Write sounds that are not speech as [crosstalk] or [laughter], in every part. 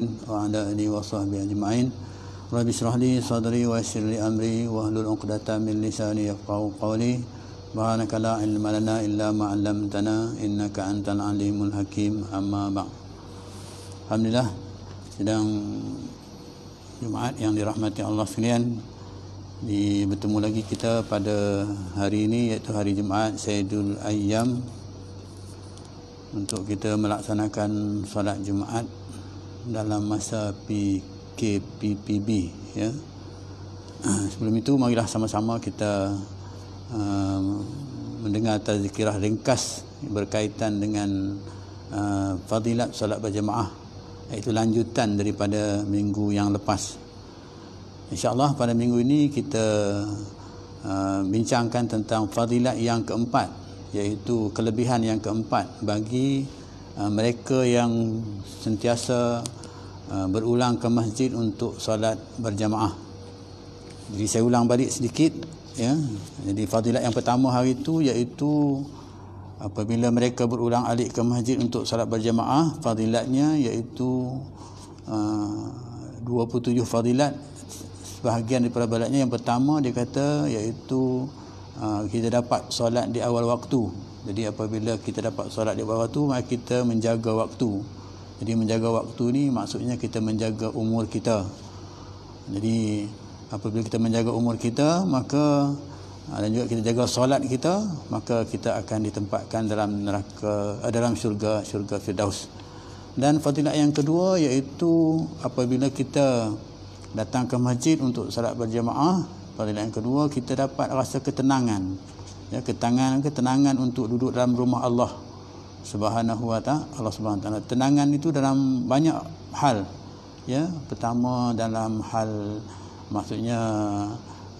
وعلى آله وصحبه أجمعين رب اشرح لي صدري ويسر لي أمري واهلل عقدة من لساني يفقهوا قولي سبحانك لا علم لنا إلا ما علمتنا إنك أنت العليم الحكيم أما بعد الحمد لله sedang Jumaat yang dirahmati Allah sekalian di bertemu lagi kita pada hari ini iaitu hari Jumaat Sayyidul Ayyam untuk kita melaksanakan solat Jumaat dalam masa PKPPB ya. Ah, sebelum itu marilah sama-sama kita uh, mendengar tazkirah ringkas berkaitan dengan uh, fadilat solat berjemaah iaitu lanjutan daripada minggu yang lepas. Insya-Allah pada minggu ini kita uh, bincangkan tentang fadilat yang keempat iaitu kelebihan yang keempat bagi Ah, mereka yang sentiasa ah, berulang ke masjid untuk solat berjamaah. Jadi saya ulang balik sedikit ya. Jadi fadilat yang pertama hari itu iaitu apabila mereka berulang alik ke masjid untuk solat berjamaah, fadilatnya iaitu ah, uh, 27 fadilat sebahagian daripada balatnya yang pertama dia kata iaitu uh, kita dapat solat di awal waktu jadi apabila kita dapat solat di bawah tu, maka kita menjaga waktu. Jadi menjaga waktu ni maksudnya kita menjaga umur kita. Jadi apabila kita menjaga umur kita, maka ah, dan juga kita jaga solat kita, maka kita akan ditempatkan dalam neraka eh, dalam syurga syurga Firdaus. Dan fadilat yang kedua iaitu apabila kita datang ke masjid untuk solat berjamaah, fadilat yang kedua kita dapat rasa ketenangan ya, ketangan ketenangan untuk duduk dalam rumah Allah Subhanahu wa taala Allah Subhanahu taala tenangan itu dalam banyak hal ya pertama dalam hal maksudnya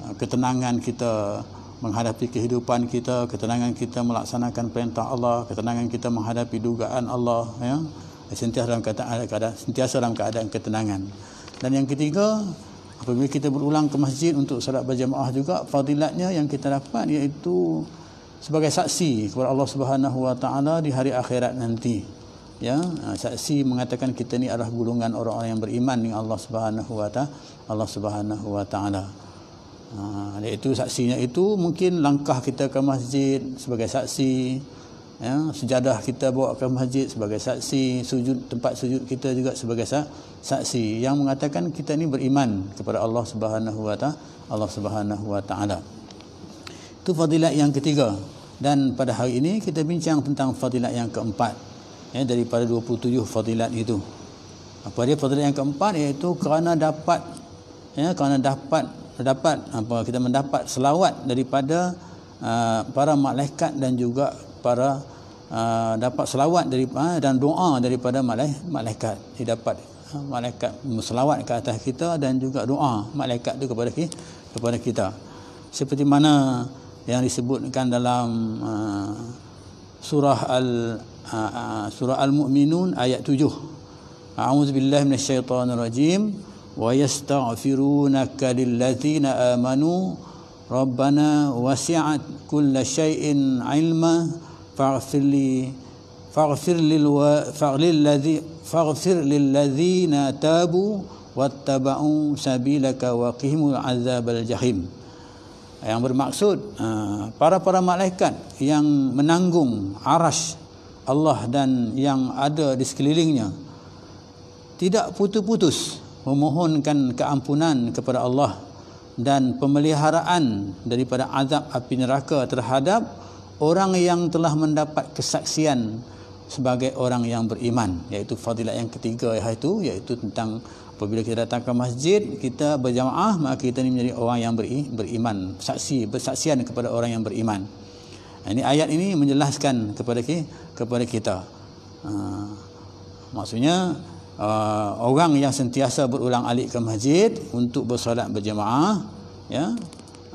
uh, ketenangan kita menghadapi kehidupan kita ketenangan kita melaksanakan perintah Allah ketenangan kita menghadapi dugaan Allah ya sentiasa dalam keadaan sentiasa dalam keadaan ketenangan dan yang ketiga Apabila kita berulang ke masjid untuk salat berjamaah juga, fadilatnya yang kita dapat iaitu sebagai saksi kepada Allah Subhanahu Wa Taala di hari akhirat nanti. Ya, ha, saksi mengatakan kita ni adalah gulungan orang-orang yang beriman dengan Allah Subhanahu Wa Taala. Allah Subhanahu Wa Taala. Ha, iaitu saksinya itu mungkin langkah kita ke masjid sebagai saksi ya, sejadah kita bawa ke masjid sebagai saksi sujud tempat sujud kita juga sebagai saksi yang mengatakan kita ini beriman kepada Allah Subhanahu wa taala Allah Subhanahu wa taala itu fadilat yang ketiga dan pada hari ini kita bincang tentang fadilat yang keempat ya, daripada 27 fadilat itu apa dia fadilat yang keempat iaitu kerana dapat ya, kerana dapat dapat apa kita mendapat selawat daripada uh, para malaikat dan juga para uh, dapat selawat dari uh, dan doa daripada malaik, malaikat dia dapat uh, malaikat selawat ke atas kita dan juga doa malaikat itu kepada kepada kita seperti mana yang disebutkan dalam uh, surah al uh, surah al mu'minun ayat 7 a'udzu billahi minasyaitonir rajim wa yastaghfirunaka lillazina amanu rabbana wasi'at kull shay'in 'ilma فاغفر لي فاغفر للو للذي فاغفر للذين تابوا واتبعوا سبيلك وقهم العذاب jahim. yang bermaksud para-para malaikat yang menanggung arash Allah dan yang ada di sekelilingnya tidak putus-putus memohonkan keampunan kepada Allah dan pemeliharaan daripada azab api neraka terhadap orang yang telah mendapat kesaksian sebagai orang yang beriman iaitu fadilat yang ketiga iaitu iaitu tentang apabila kita datang ke masjid kita berjamaah maka kita ini menjadi orang yang beriman saksi bersaksian kepada orang yang beriman ini ayat ini menjelaskan kepada kepada kita ah, maksudnya ah, orang yang sentiasa berulang alik ke masjid untuk bersolat berjamaah ya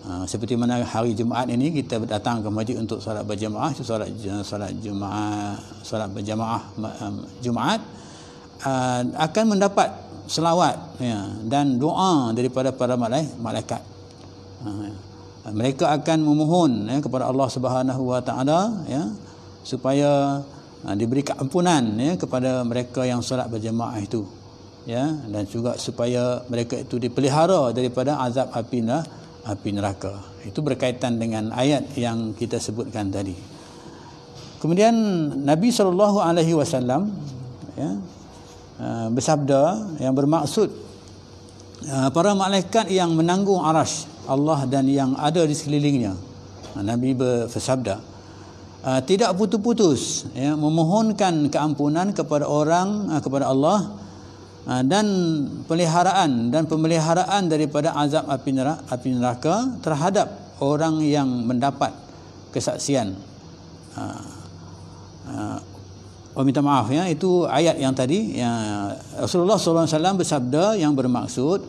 Ah, seperti mana hari Jumaat ini kita datang ke masjid untuk solat berjemaah solat solat Jumaat solat berjemaah um, Jumaat ah, akan mendapat selawat ya, dan doa daripada para malaikat ah, mereka akan memohon ya, kepada Allah Subhanahu Wa Taala ya, supaya diberi keampunan ya, kepada mereka yang solat berjemaah itu ya, dan juga supaya mereka itu dipelihara daripada azab api neraka api neraka. Itu berkaitan dengan ayat yang kita sebutkan tadi. Kemudian Nabi sallallahu alaihi wasallam ya, eh, bersabda yang bermaksud eh, para malaikat yang menanggung arasy Allah dan yang ada di sekelilingnya. Eh, Nabi bersabda tidak putus-putus ya memohonkan keampunan kepada orang kepada Allah. Ha, dan peliharaan dan pemeliharaan daripada azab api neraka, api neraka terhadap orang yang mendapat kesaksian. Uh, uh, minta maaf ya itu ayat yang tadi yang Rasulullah SAW bersabda yang bermaksud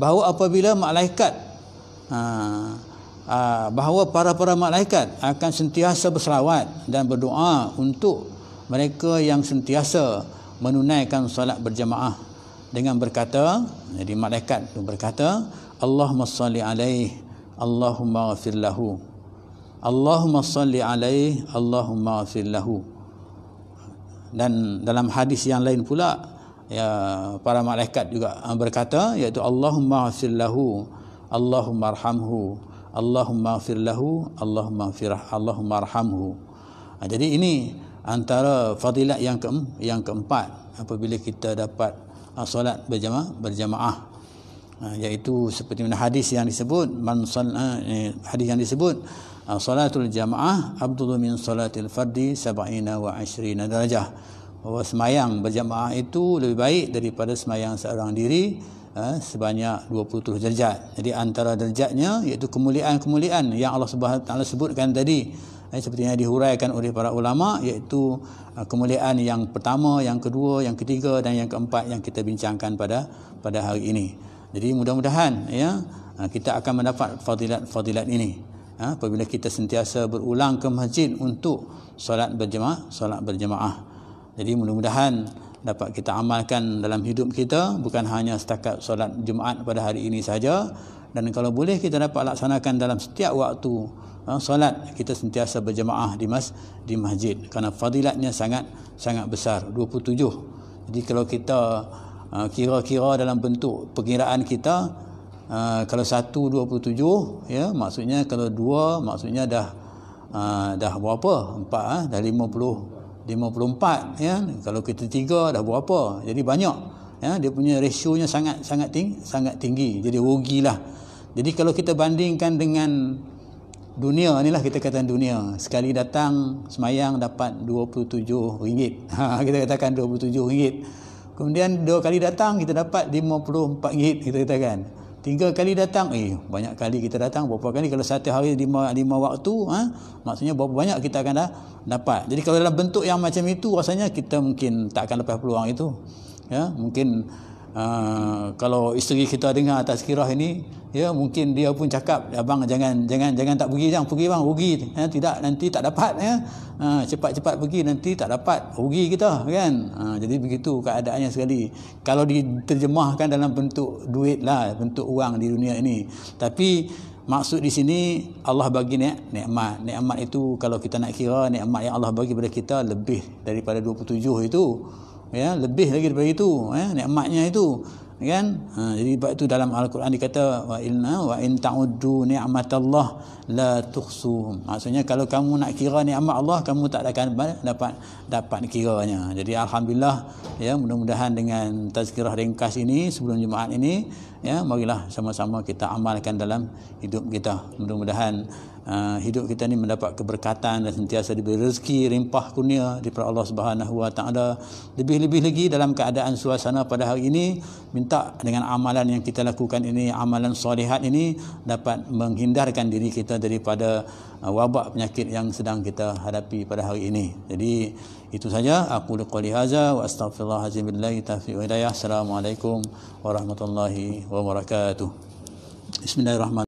bahawa apabila malaikat bahawa para para malaikat akan sentiasa berselawat dan berdoa untuk mereka yang sentiasa menunaikan solat berjamaah dengan berkata jadi malaikat tu berkata Allahumma salli alaihi Allahumma ghafir lahu Allahumma salli alaihi Allahumma ghafir lahu dan dalam hadis yang lain pula ya para malaikat juga berkata iaitu Allahumma ghafir lahu Allahumma arhamhu Allahumma ghafir lahu Allahumma ghafir Allahumma arhamhu ha, jadi ini antara fadilat yang ke yang keempat apabila kita dapat Ah, solat berjamaah berjamaah iaitu seperti mana hadis yang disebut man ah, eh, hadis yang disebut ah, solatul jamaah abdul min solatil fardi 70 wa 20 darajah bahawa semayang berjamaah itu lebih baik daripada semayang seorang diri sebanyak 27 darjat. Jadi antara darjatnya iaitu kemuliaan-kemuliaan yang Allah Subhanahu taala sebutkan tadi ini seperti yang dihuraikan oleh para ulama iaitu uh, kemuliaan yang pertama, yang kedua, yang ketiga dan yang keempat yang kita bincangkan pada pada hari ini. Jadi mudah-mudahan ya uh, kita akan mendapat fadilat-fadilat ini. Ya, apabila kita sentiasa berulang ke masjid untuk solat berjemaah, solat berjemaah. Jadi mudah-mudahan dapat kita amalkan dalam hidup kita bukan hanya setakat solat Jumaat pada hari ini saja dan kalau boleh kita dapat laksanakan dalam setiap waktu Ha, solat kita sentiasa berjemaah di mas di masjid kerana fadilatnya sangat sangat besar 27 jadi kalau kita uh, kira-kira dalam bentuk perkiraan kita uh, kalau 1 27 ya maksudnya kalau 2 maksudnya dah uh, dah berapa 4 ah dah 50 54 ya kalau kita tiga dah apa. jadi banyak ya dia punya rasionya sangat sangat tinggi sangat tinggi jadi rugilah jadi kalau kita bandingkan dengan dunia ni lah kita katakan dunia sekali datang semayang dapat RM27 [laughs] ha, kita katakan RM27 kemudian dua kali datang kita dapat RM54 kita katakan tiga kali datang eh banyak kali kita datang berapa kali kalau satu hari lima, lima waktu ha, maksudnya berapa banyak kita akan dah dapat jadi kalau dalam bentuk yang macam itu rasanya kita mungkin tak akan lepas peluang itu ya mungkin uh, kalau isteri kita dengar atas kirah ini ya mungkin dia pun cakap abang jangan jangan jangan tak pergi jangan pergi bang rugi ya, tidak nanti tak dapat ya ha, cepat-cepat pergi nanti tak dapat rugi kita kan ha, jadi begitu keadaannya sekali kalau diterjemahkan dalam bentuk duit lah bentuk uang di dunia ini tapi Maksud di sini Allah bagi ni, nikmat. Nikmat itu kalau kita nak kira nikmat yang Allah bagi kepada kita lebih daripada 27 itu. Ya, lebih lagi daripada itu, ya, nikmatnya itu kan ha, jadi sebab itu dalam al-Quran dikata wa inna wa in ta'uddu ni'matallah la tuhsuhum maksudnya kalau kamu nak kira nikmat Allah kamu tak akan dapat dapat kiranya jadi alhamdulillah ya mudah-mudahan dengan tazkirah ringkas ini sebelum jumaat ini ya marilah sama-sama kita amalkan dalam hidup kita mudah-mudahan uh, hidup kita ni mendapat keberkatan dan sentiasa diberi rezeki rimpah kurnia daripada Allah Subhanahu Wa Taala. Lebih-lebih lagi dalam keadaan suasana pada hari ini minta dengan amalan yang kita lakukan ini amalan solihat ini dapat menghindarkan diri kita daripada uh, wabak penyakit yang sedang kita hadapi pada hari ini. Jadi itu saja aku qouli haja wa astaghfirullah azim billahi taufiq wa warahmatullahi wabarakatuh. Bismillahirrahmanirrahim.